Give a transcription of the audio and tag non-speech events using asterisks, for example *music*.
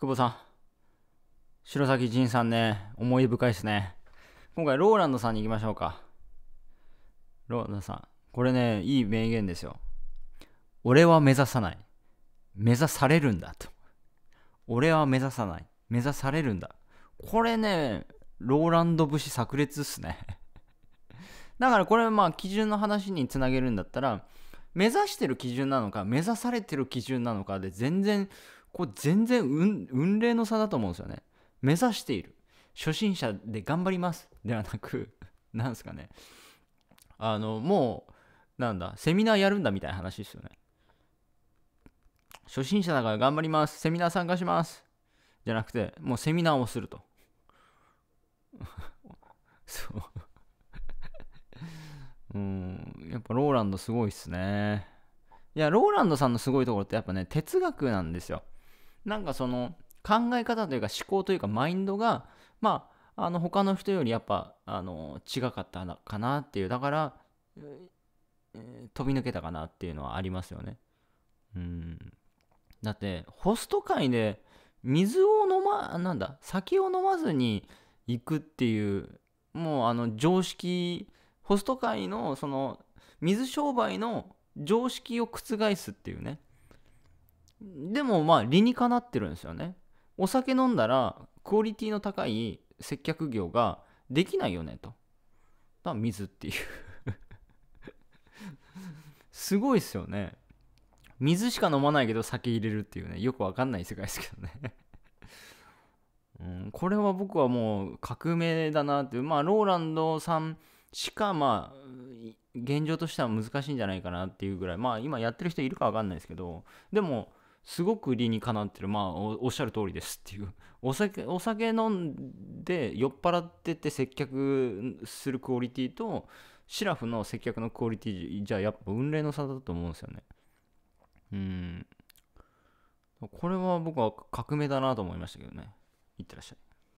久保さん。白崎仁さんね、思い深いですね。今回、ローランドさんに行きましょうか。ローランドさん。これね、いい名言ですよ。俺は目指さない。目指されるんだと。俺は目指さない。目指されるんだ。これね、ローランド節炸裂っすね *laughs* だからこれまあ基準の話につなげるんだったら、目指してる基準なのか、目指されてる基準なのかで全然これ全然運運霊の差だと思うんですよね。目指している。初心者で頑張りますではなく、*laughs* なんですかね。あの、もう、なんだ、セミナーやるんだみたいな話ですよね。初心者だから頑張ります。セミナー参加します。じゃなくて、もうセミナーをすると。*laughs* そう。*laughs* うん、やっぱローランドすごいっすね。いや、ローランドさんのすごいところってやっぱね、哲学なんですよ。なんかその考え方というか思考というかマインドがまああの他の人よりやっぱあの違かったかなっていうだから、えー、飛び抜けたかなっていうのはありますよね。うんだってホスト界で水を飲まなんだ酒を飲まずに行くっていうもうあの常識ホスト界のその水商売の常識を覆すっていうねでもまあ理にかなってるんですよね。お酒飲んだらクオリティの高い接客業ができないよねと。だから水っていうすごいっすよね。水しか飲まないけど酒入れるっていうね、よくわかんない世界ですけどねうん、これは僕はもう革命だなっていう、まあ、ローランドさんしか、まあ、現状としては難しいんじゃないかなっていうぐらい、まあ、今やってる人いるかわかんないですけど、でも、すごく理にかなってるまあおっしゃる通りですっていう *laughs* お酒お酒飲んで酔っ払ってて接客するクオリティとシラフの接客のクオリティじゃやっぱ運命の差だと思うんですよねうんこれは僕は革命だなと思いましたけどねいってらっしゃい